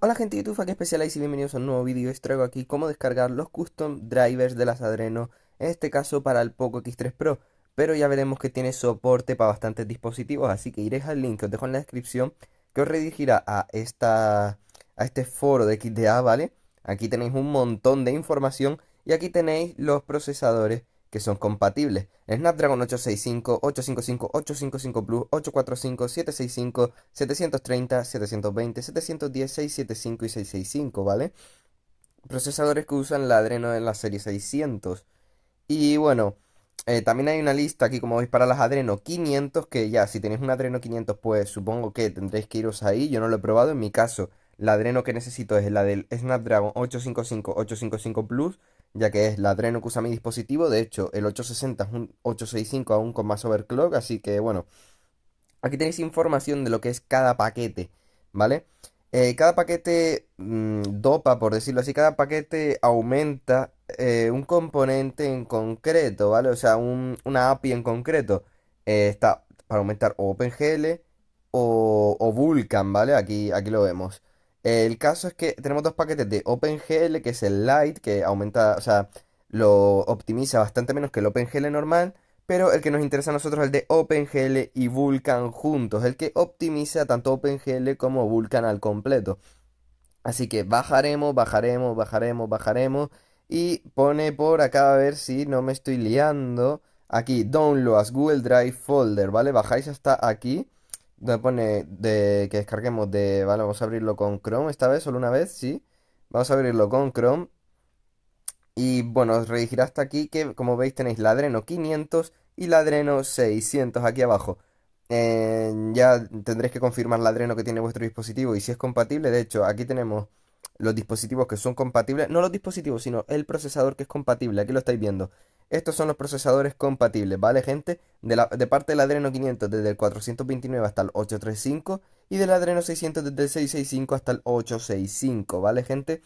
Hola gente de YouTube, aquí especial y bienvenidos a un nuevo vídeo. Os traigo aquí cómo descargar los custom drivers de las Adreno, en este caso para el Poco X3 Pro, pero ya veremos que tiene soporte para bastantes dispositivos, así que iréis al link que os dejo en la descripción, que os redirigirá a, esta, a este foro de XDA, ¿vale? Aquí tenéis un montón de información y aquí tenéis los procesadores que son compatibles. Snapdragon 865, 855, 855 Plus, 845, 765, 730, 720, 710, 675 y 665, ¿vale? Procesadores que usan la Adreno en la serie 600. Y bueno, eh, también hay una lista aquí, como veis, para las Adreno 500, que ya, si tenéis un Adreno 500, pues supongo que tendréis que iros ahí. Yo no lo he probado, en mi caso, la Adreno que necesito es la del Snapdragon 855, 855 Plus ya que es la dreno que usa mi dispositivo. De hecho, el 860 es un 865 aún con más overclock, así que bueno. Aquí tenéis información de lo que es cada paquete, ¿vale? Eh, cada paquete mm, dopa, por decirlo así, cada paquete aumenta eh, un componente en concreto, ¿vale? O sea, un, una API en concreto. Eh, está para aumentar o OpenGL o, o, Vulkan, ¿vale? Aquí, aquí lo vemos el caso es que tenemos dos paquetes de OpenGL, que es el Lite, que aumenta, o sea, lo optimiza bastante menos que el OpenGL normal. Pero el que nos interesa a nosotros es el de OpenGL y Vulkan juntos, el que optimiza tanto OpenGL como Vulkan al completo. Así que bajaremos, bajaremos, bajaremos, bajaremos. Y pone por acá a ver si no me estoy liando. Aquí, downloads, Google Drive folder, ¿vale? Bajáis hasta aquí pone de, que descarguemos de... Vale, vamos a abrirlo con Chrome esta vez, solo una vez, sí. Vamos a abrirlo con Chrome. Y bueno, os redirigirá hasta aquí que como veis tenéis ladreno 500 y ladreno 600 aquí abajo. Eh, ya tendréis que confirmar ladreno que tiene vuestro dispositivo y si es compatible. De hecho, aquí tenemos los dispositivos que son compatibles. No los dispositivos, sino el procesador que es compatible. Aquí lo estáis viendo. Estos son los procesadores compatibles, ¿vale, gente? De, de parte del Adreno 500 desde el 429 hasta el 835 y del Adreno 600 desde el 665 hasta el 865, ¿vale, gente?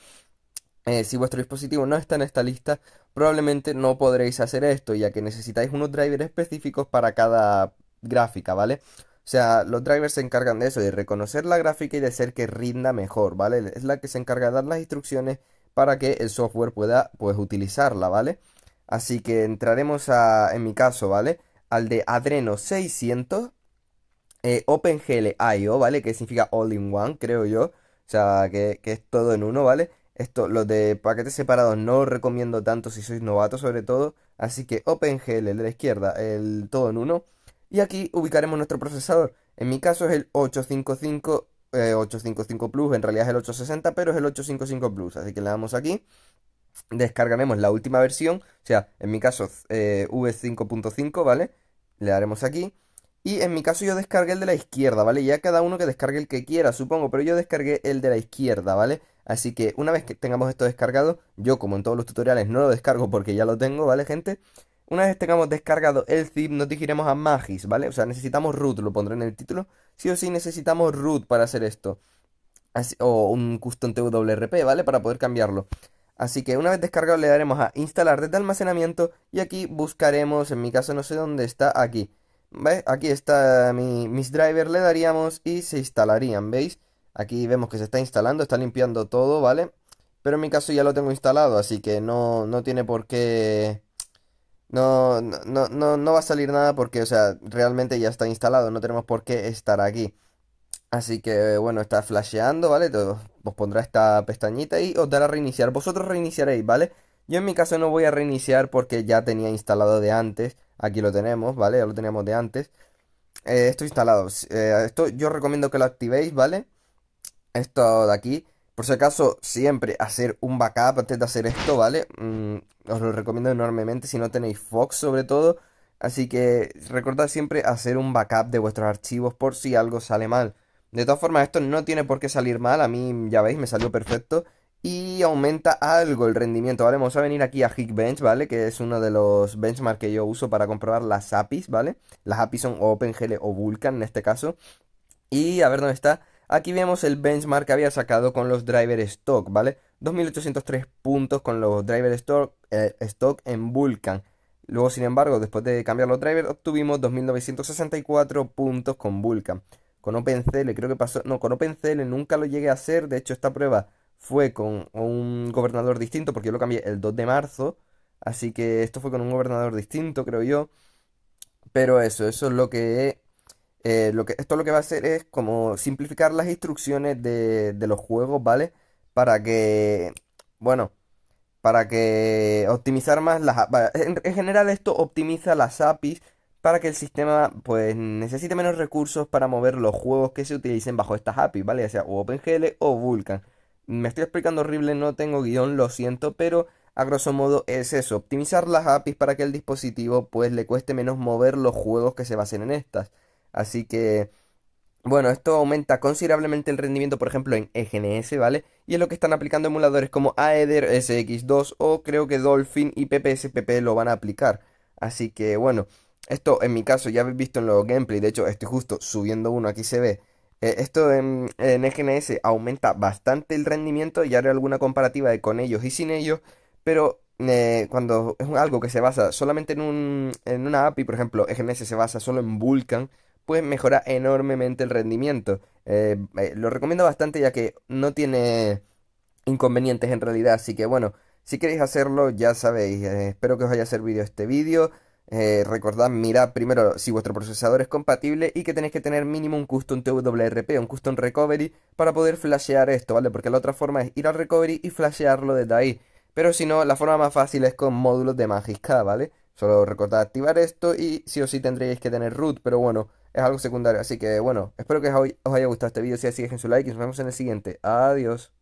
Eh, si vuestro dispositivo no está en esta lista, probablemente no podréis hacer esto, ya que necesitáis unos drivers específicos para cada gráfica, ¿vale? O sea, los drivers se encargan de eso, de reconocer la gráfica y de hacer que rinda mejor, ¿vale? Es la que se encarga de dar las instrucciones para que el software pueda, pues, utilizarla, ¿vale? Así que entraremos a, en mi caso, ¿vale? Al de Adreno 600, OpenGL IO, ¿vale? Que significa All in One, creo yo. O sea, que, es todo en uno, ¿vale? Esto, los de paquetes separados no os recomiendo tanto si sois novatos, sobre todo. Así que OpenGL, el de la izquierda, el todo en uno. Y aquí ubicaremos nuestro procesador. En mi caso es el 855, 855 eh, Plus, en realidad es el 860, pero es el 855 Plus. Así que le damos aquí descargaremos la última versión, o sea, en mi caso eh, V5.5, ¿vale? Le daremos aquí. Y en mi caso yo descargué el de la izquierda, ¿vale? Ya cada uno que descargue el que quiera, supongo, pero yo descargué el de la izquierda, ¿vale? Así que una vez que tengamos esto descargado, yo como en todos los tutoriales no lo descargo porque ya lo tengo, ¿vale, gente? Una vez tengamos descargado el zip, nos dirigiremos a Magis, ¿vale? O sea, necesitamos root, lo pondré en el título. Sí o sí necesitamos root para hacer esto. o un custom TWRP, ¿vale? Para poder cambiarlo. Así que una vez descargado le daremos a instalar desde almacenamiento y aquí buscaremos, en mi caso no sé dónde está, aquí. Aquí está mi, mis drivers, le daríamos y se instalarían, ¿veis? Aquí vemos que se está instalando, está limpiando todo, ¿vale? Pero en mi caso ya lo tengo instalado, así que no, no tiene por qué... No, no, no, no va a salir nada porque, o sea, realmente ya está instalado, no tenemos por qué estar aquí. Así que bueno, está flasheando, ¿vale? os pondrá esta pestañita y os dará reiniciar. Vosotros reiniciaréis, ¿vale? Yo en mi caso no voy a reiniciar porque ya tenía instalado de antes. Aquí lo tenemos, ¿vale? Ya lo teníamos de antes. Eh, esto instalado. Eh, esto yo recomiendo que lo activéis, ¿vale? Esto de aquí. Por si acaso, siempre hacer un backup antes de hacer esto, ¿vale? Mm, os lo recomiendo enormemente si no tenéis Fox sobre todo. Así que recordad siempre hacer un backup de vuestros archivos por si algo sale mal. De todas formas, esto no tiene por qué salir mal. A mí, ya veis, me salió perfecto. Y aumenta algo el rendimiento, ¿vale? Vamos a venir aquí a Geekbench, ¿vale? Que es uno de los benchmarks que yo uso para comprobar las APIs, ¿vale? Las APIs son OpenGL o Vulkan en este caso. Y a ver dónde está. Aquí vemos el benchmark que había sacado con los drivers stock, ¿vale? 2803 puntos con los driver stock, eh, stock en Vulkan. Luego, sin embargo, después de cambiar los drivers, obtuvimos 2964 puntos con Vulkan con OpenCL, creo que pasó, no, con OpenCL nunca lo llegué a hacer, de hecho esta prueba fue con un gobernador distinto, porque yo lo cambié el 2 de marzo, así que esto fue con un gobernador distinto, creo yo, pero eso, eso es lo que, eh, lo que esto lo que va a hacer es como simplificar las instrucciones de, de los juegos, ¿vale? Para que, bueno, para que optimizar más las... En general esto optimiza las APIs para que el sistema pues necesite menos recursos para mover los juegos que se utilicen bajo estas APIs, ¿vale? Ya sea OpenGL o Vulkan. Me estoy explicando horrible, no tengo guión, lo siento, pero a grosso modo es eso, optimizar las APIs para que el dispositivo pues le cueste menos mover los juegos que se basen en estas. Así que bueno, esto aumenta considerablemente el rendimiento, por ejemplo, en EGNS, ¿vale? Y es lo que están aplicando emuladores como Aether, SX2 o creo que Dolphin y PPSPP lo van a aplicar. Así que bueno, esto en mi caso ya habéis visto en los gameplay, de hecho estoy justo subiendo uno, aquí se ve. Eh, esto en, en GNS aumenta bastante el rendimiento, ya haré alguna comparativa de con ellos y sin ellos, pero eh, cuando es algo que se basa solamente en, un, en una API, por ejemplo, GNS se basa solo en Vulkan, pues mejora enormemente el rendimiento. Eh, lo recomiendo bastante ya que no tiene inconvenientes en realidad, así que bueno, si queréis hacerlo ya sabéis, espero que os haya servido este vídeo. Eh, recordad, mirad primero si vuestro procesador es compatible y que tenéis que tener mínimo un custom TWRP, un custom recovery, para poder flashear esto, ¿vale? Porque la otra forma es ir al recovery y flashearlo desde ahí. Pero si no, la forma más fácil es con módulos de Magisk, ¿vale? Solo recordad activar esto y sí o sí tendréis que tener root, pero bueno, es algo secundario. Así que bueno, espero que os haya gustado este vídeo. Si así, dejen su like y nos vemos en el siguiente. Adiós.